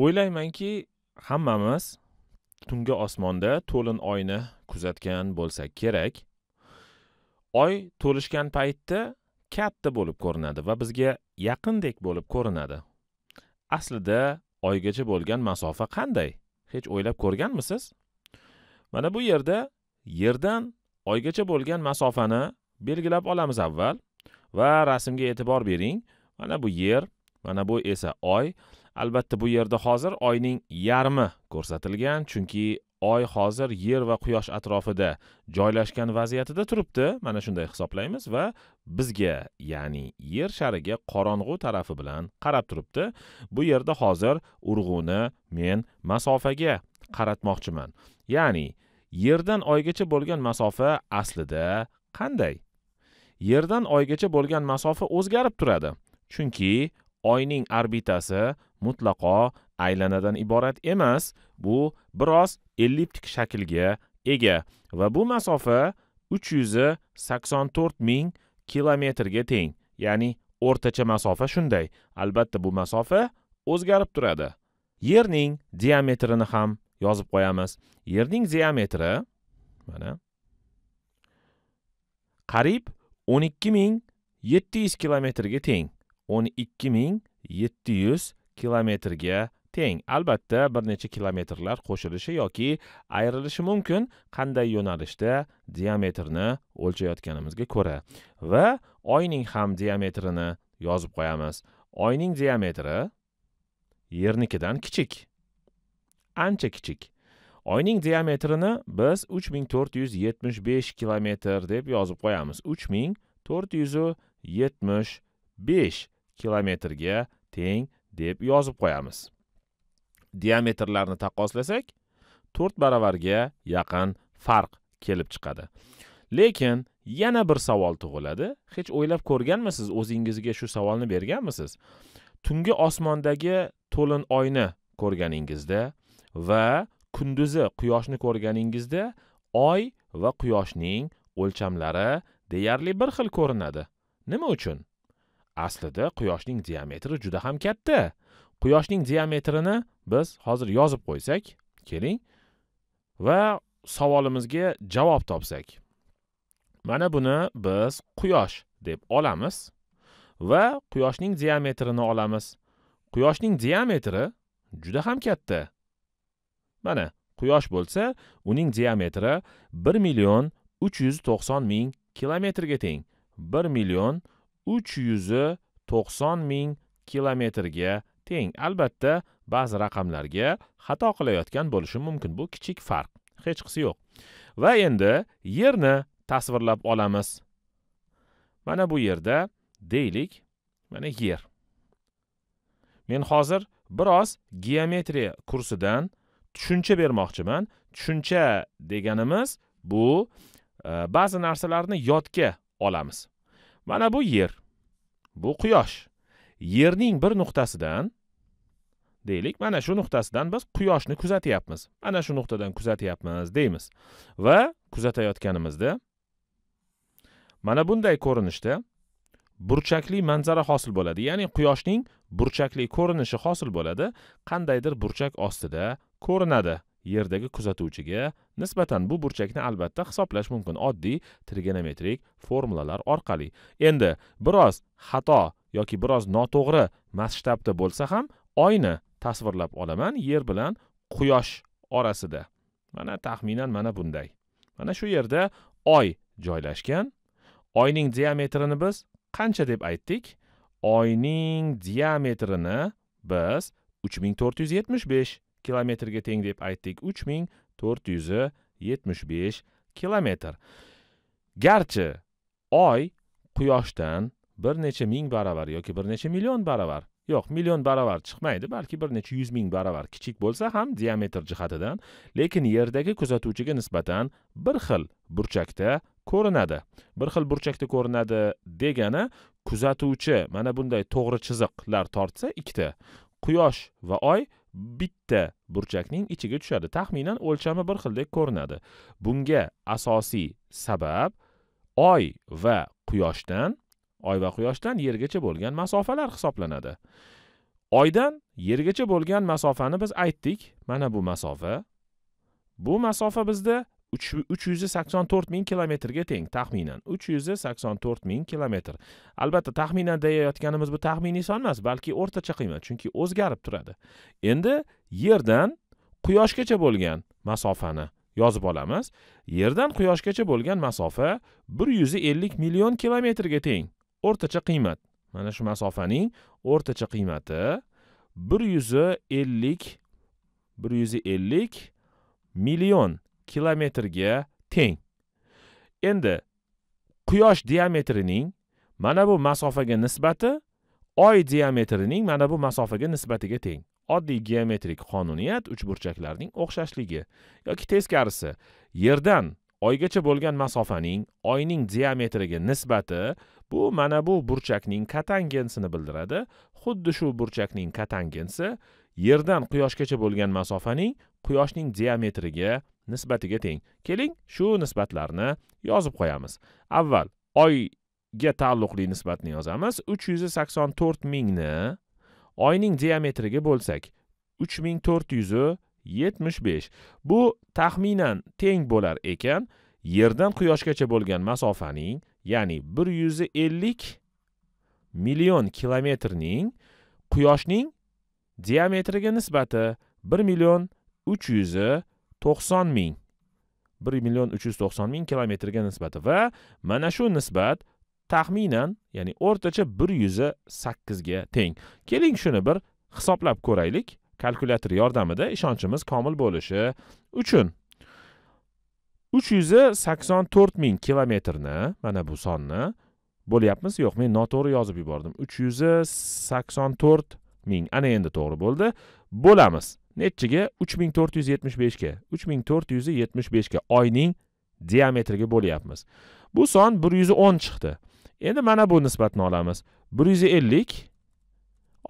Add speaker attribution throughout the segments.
Speaker 1: o'ylaymanki hammamiz tungi osmonda to'lin oyni kuzatgan bo'lsak kerak oy to'lishgan paytda katta bo'lib ko'rinadi va bizga yaqindek bo'lib ko'rinadi aslida oygacha bo'lgan masofa qanday hech o'ylab ko'rganmisiz mana bu yerda yerdan oygacha bo'lgan masofani belgilab olamiz avval va rasmga e'tibor bering mana bu yer mana bu esa oy albatta bu yerda hozir oyning yarmi ko'rsatilgan chunki oy hozir yer va quyosh atrofida joylashgan vaziyatida turibdi mana shunday hisoblaymiz va bizga ya'ni yer shariga qorong'u tarafi bilan qarab turibdi bu yerda hozir urg'uni men masofaga qaratmoqchiman ya'ni yerdan oygacha bo'lgan masofa aslida qanday yerdan oygacha bo'lgan masofa o'zgarib turadi chunki oyning orbitasi mutlaqo aylanadan iborat emas bu biroz elliptik shaklga ega va bu masofa 384000 ming kilometrga teng ya'ni o'rtacha masofa shunday albatta bu masofa o'zgarib turadi yerning diametrini ham yozib qo'yamiz yerning diametri mana qariyb 12700 kilometrga teng o'n ikki ming yetti yuz kilometrga teng albatta bir necha kilometrlar qo'shilishi yoki ayrilishi mumkin qanday yo'nalishda diametrni o'lchayotganimizga ko'ra va oyning ham diametrini yozib qo'yamiz oyning diametri yernikidan kichik ancha kichik oyning diametrini biz 3475 kilometr deb yozib qo'yamiz 3475 kilometrga teng deb yozib qo'yamiz diametrlarni taqqoslasak to'rt baravarga yaqin farq kelib chiqadi lekin yana bir savol tug'iladi hech o'ylab ko'rganmisiz o'zingizga shu savolni berganmisiz tungi osmondagi to'lin oyni ko'rganingizda va kunduzi quyoshni ko'rganingizda oy va quyoshning o'lchamlari deyarli bir xil ko'rinadi nima uchun aslida quyoshning diametri juda ham katta quyoshning diametrini biz hozir yozib qo'ysak keling va savolimizga javob topsak mana buni biz quyosh deb olamiz va quyoshning diametrini olamiz quyoshning diametri juda ham katta mana quyosh bo'lsa uning diametri bir million uch yuz to'qson ming kilometrga teng bir million 390 ming kilometrga teng albatta ba'zi raqamlarga xato qilayotgan bo'lishi mumkin bu kichik farq hech qisi yo'q va endi yerni tasvirlab olamiz mana bu yerda deylik mana yer men hozir biroz geometriya kursidan tushuncha bermoqchiman tushuncha deganimiz bu e, ba'zi narsalarni yodga olamiz mana bu yer bu quyosh yerning bir nuqtasidan deylik mana shu nuqtasidan biz quyoshni kuzatyapmiz ana shu nuqtadan kuzatyapmiz deymiz va kuzatayotganimizda mana bunday ko'rinishda burchakli manzara hosil bo'ladi ya'ni quyoshning burchakli ko'rinishi hosil bo'ladi qandaydir burchak ostida ko'rinadi yerdagi kuzatuvchiga nisbatan bu burchakni albatta hisoblash mumkin oddiy trigonometrik formulalar orqali endi biroz xato yoki biroz noto'g'ri masshtabda bo'lsa ham oyni tasvirlab olaman yer bilan quyosh orasida mana taxminan mana bunday mana shu yerda oy joylashgan oyning diametrini biz qancha deb aytdik oyning diametrini biz 3475 kilometrga teng deb aytdik uch ming to'rt yuz yetmish besh kilometr garchi oy quyoshdan bir necha ming baravar yoki bir necha million baravar yo'q million baravar chiqmaydi balki bir necha yuz ming baravar kichik bo'lsa ham diametr jihatidan lekin yerdagi kuzatuvchiga nisbatan bir xil burchakda ko'rinadi bir xil burchakda ko'rinadi degani kuzatuvchi mana bunday to'g'ri chiziqlar tortsa ikkita quyosh va oy bitta burchakning ichiga tushadi taxminan o'lchami bir xildek ko'rinadi bunga asosiy sabab oy va quyoshdan oy va quyoshdan yergacha bo'lgan masofalar hisoblanadi oydan yergacha bo'lgan masofani biz aytdik mana bu masofa bu masofa bizda uch yuz sakson to'rt ming kilometrga teng taxminan uch yuz sakson to'rt ming kilometr albatta taxminan deyayotganimiz bu taxminiy son emas balki o'rtacha qiymat chunki o'zgarib turadi endi yerdan quyoshgacha bo'lgan masofani yozib olamiz yerdan quyoshgacha bo'lgan masofa bir yuz ellik million kilometrga teng o'rtacha qiymat mana shu masofaning o'rtacha qiymati bir yuz ellik bir yuz ellik million kilometrga teng endi quyosh diametrining mana bu masofaga nisbati oy diametrining mana bu masofaga nisbatiga teng oddiy geometrik qonuniyat uchburchaklarning o'xshashligi yoki teskarisi yerdan oygacha bo'lgan masofaning oyning diametriga nisbati bu mana bu burchakning katangensini bildiradi xuddi shu burchakning katangensi yerdan quyoshgacha bo'lgan masofaning quyoshning diametriga nisbatiga teng keling shu nisbatlarni yozib qo'yamiz avval oyga taalluqli nisbatni yozamiz uch yuz sakson to'rt mingni oyning diametriga bo'lsak uch ming to'rt yuz yetmish besh bu taxminan teng bo'lar ekan yerdan quyoshgacha bo'lgan masofaning ya'ni bir yuz ellik million kilometrning quyoshning diametriga nisbati bir million uch yuzi to'qson ming bir million uch yuz to'qson ming kilometrga nisbati va mana shu nisbat taxminan ya'ni o'rtacha bir ga sakkizga teng keling shuni bir hisoblab ko'raylik kalkulyator yordamida ishonchimiz komil bo'lishi uchun uch yuzi sakson to'rt ming kilometrni mana bu sonni bo'lyapmiz yo'q men noto'g'ri yozib yubordim uch yuzi sakson to'rt ming ana endi to'g'ri bo'ldi bo'lamiz nechiga uch ming to'rt yuz yetmish beshga uch ming to'rt yuz yetmish beshga oyning diametriga bo'lyapmiz bu son bir yuz o'n chiqdi endi mana bu nisbatni olamiz bir yuz ellik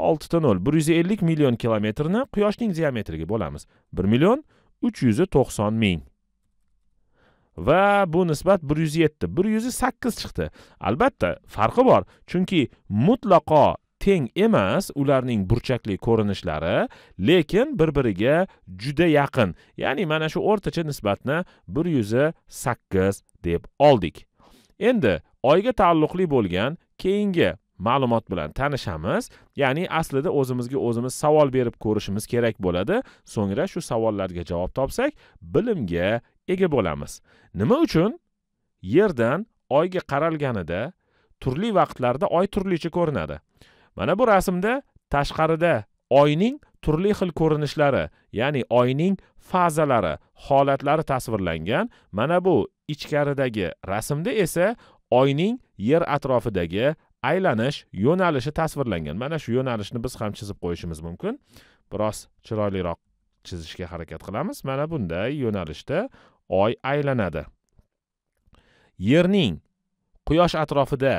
Speaker 1: oltita nol bir yuz ellik million kilometrni quyoshning diametriga bo'lamiz bir million uch yuz to'qson ming va bu nisbat bir yuz yetti bir yuz sakkiz chiqdi albatta farqi bor chunki mutlaqo teng emas ularning burchakli ko'rinishlari lekin bir biriga juda yaqin ya'ni mana shu o'rtacha nisbatni bir yuzi sakkiz deb oldik endi oyga taalluqli bo'lgan keyingi ma'lumot bilan tanishamiz ya'ni aslida o'zimizga o'zimiz savol berib ko'rishimiz kerak bo'ladi so'ngra shu savollarga javob topsak bilimga ega bo'lamiz nima uchun yerdan oyga qaralganida turli vaqtlarda oy turlicha ko'rinadi mana bu rasmda tashqarida oyning turli xil ko'rinishlari ya'ni oyning fazalari holatlari tasvirlangan mana bu ichkaridagi rasmda esa oyning yer atrofidagi aylanish yo'nalishi tasvirlangan mana shu yo'nalishni biz ham chizib qo'yishimiz mumkin biroz chiroyliroq chizishga harakat qilamiz mana bunday yo'nalishda oy aylanadi yerning quyosh atrofida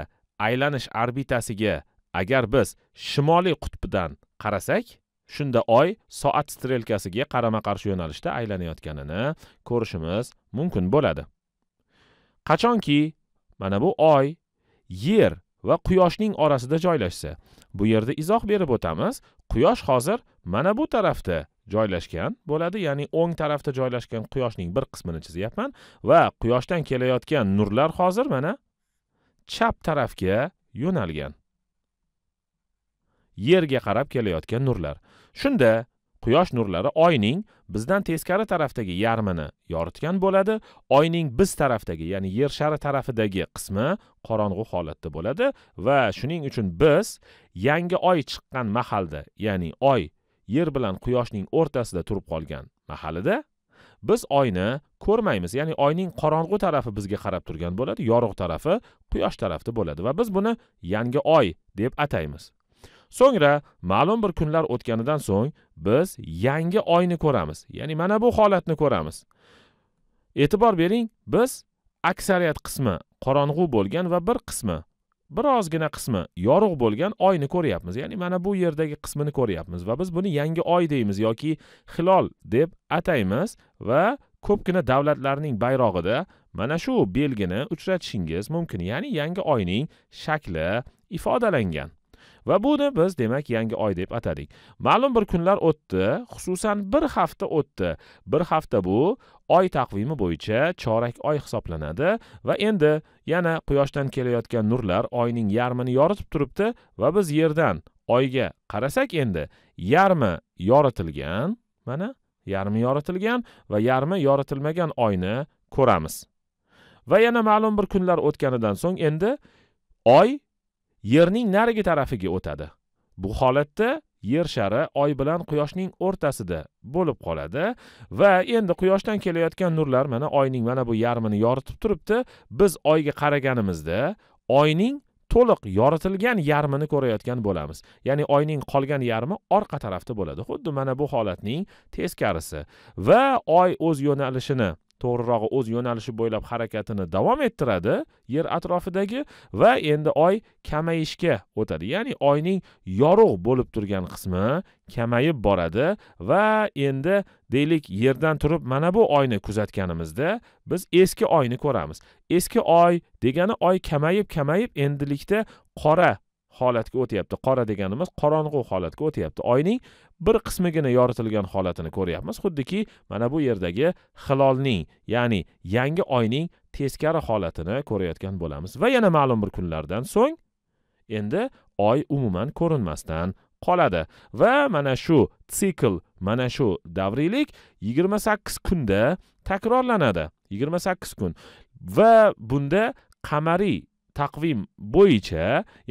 Speaker 1: aylanish orbitasiga agar biz shimoliy qutbidan qarasak shunda oy soat strelkasiga qarama qarshi yo'nalishda aylanayotganini ko'rishimiz mumkin bo'ladi qachonki mana bu oy yer va quyoshning orasida joylashsa bu yerda izoh berib o'tamiz quyosh hozir mana bu tarafda joylashgan bo'ladi ya'ni o'ng tarafda joylashgan quyoshning bir qismini chizyapman va quyoshdan kelayotgan nurlar hozir mana chap tarafga yo'nalgan yerga qarab kelayotgan nurlar shunda quyosh nurlari oyning bizdan teskari tarafdagi yarmini yoritgan bo'ladi oyning biz tarafdagi ya'ni yer shari tarafidagi qismi qorong'u holatda bo'ladi va shuning uchun biz yangi oy chiqqan mahalda ya'ni oy yer bilan quyoshning o'rtasida turib qolgan mahalida biz oyni ko'rmaymiz ya'ni oyning qorong'u tarafi bizga qarab turgan bo'ladi yorug' tarafi quyosh tarafda bo'ladi va biz buni yangi oy deb ataymiz so'ngra ma'lum bir kunlar o'tganidan so'ng biz yangi oyni ko'ramiz ya'ni mana bu holatni ko'ramiz e'tibor bering biz aksariyat qismi qorong'u bo'lgan va bir qismi birozgina qismi yorug' bo'lgan oyni ko'ryapmiz ya'ni mana bu yerdagi qismini ko'ryapmiz va biz buni yangi oy deymiz yoki hilol deb ataymiz va ko'pgina davlatlarning bayrog'ida mana shu belgini uchratishingiz mumkin ya'ni yangi oyning shakli ifodalangan va buni biz demak yangi oy deb atadik ma'lum bir kunlar o'tdi xususan bir hafta o'tdi bir hafta bu oy taqvimi bo'yicha chorak oy hisoblanadi va endi yana quyoshdan kelayotgan nurlar oyning yarmini yoritib turibdi va biz yerdan oyga qarasak endi yarmi yoritilgan mana yarmi yoritilgan va yarmi yoritilmagan oyni ko'ramiz va yana ma'lum bir kunlar o'tganidan so'ng endi oy yerning narigi tarafiga o'tadi bu holatda yer shari oy bilan quyoshning o'rtasida bo'lib qoladi va endi quyoshdan kelayotgan nurlar mana oyning mana bu yarmini yoritib turibdi biz oyga qaraganimizda oyning to'liq yoritilgan yarmini ko'rayotgan bo'lamiz ya'ni oyning qolgan yarmi orqa tarafda bo'ladi xuddi mana bu holatning teskarisi va oy o'z yo'nalishini to'g'rirog'i o'z yo'nalishi bo'ylab harakatini davom ettiradi yer atrofidagi va endi oy kamayishga o'tadi ya'ni oyning yorug' bo'lib turgan qismi kamayib boradi va endi deylik yerdan turib mana bu oyni kuzatganimizda biz eski oyni ko'ramiz eski oy degani oy kamayib kamayib endilikda qora holatga o'tyapti qora deganimiz qorong'u holatga o'tyapti oyning bir qismigina yoritilgan holatini ko'ryapmiz xuddiki mana bu yerdagi hilolning ya'ni yangi oyning teskari holatini ko'rayotgan bo'lamiz va yana ma'lum bir kunlardan so'ng endi oy umuman ko'rinmasdan qoladi va mana shu sikl mana shu davriylik 28 kunda takrorlanadi 28 kun va bunda qamariy taqvim bo'yicha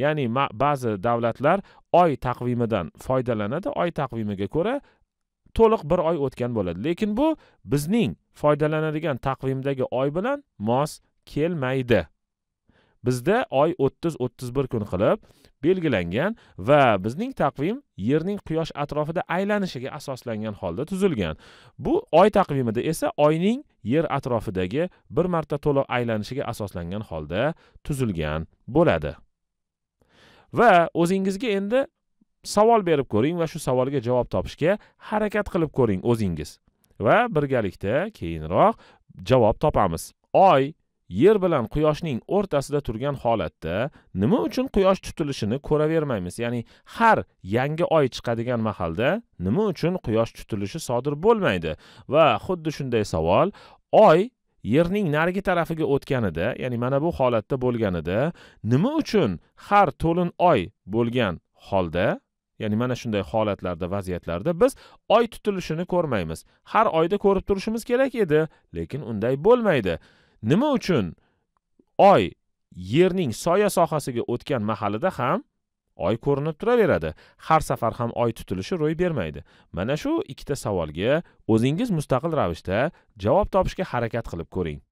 Speaker 1: ya'ni ba'zi davlatlar oy taqvimidan foydalanadi oy taqvimiga ko'ra to'liq bir oy o'tgan bo'ladi lekin bu bizning foydalanadigan taqvimdagi oy bilan mos kelmaydi bizda oy 30-31 kun qilib belgilangan va bizning taqvim yerning quyosh atrofida aylanishiga asoslangan holda tuzilgan bu oy taqvimida esa oyning yer atrofidagi bir marta to'liq aylanishiga asoslangan holda tuzilgan bo'ladi va o'zingizga endi savol berib ko'ring va shu savolga javob topishga harakat qilib ko'ring o'zingiz va birgalikda keyinroq javob topamiz oy yer bilan quyoshning o'rtasida turgan holatda nima uchun quyosh tutilishini ko'ravermaymiz ya'ni har yangi oy chiqadigan mahalda nima uchun quyosh tutilishi sodir bo'lmaydi va xuddi shunday savol oy yerning narigi tarafiga o'tganida ya'ni mana bu holatda bo'lganida nima uchun har to'lin oy bo'lgan holda ya'ni mana shunday holatlarda vaziyatlarda biz oy tutilishini ko'rmaymiz har oyda ko'rib turishimiz kerak edi lekin unday bo'lmaydi nima uchun oy yerning soya sohasiga o'tgan mahalida ham oy ko'rinib turaveradi har safar ham oy tutilishi ro'y bermaydi mana shu ikkita savolga o'zingiz mustaqil ravishda javob topishga harakat qilib ko'ring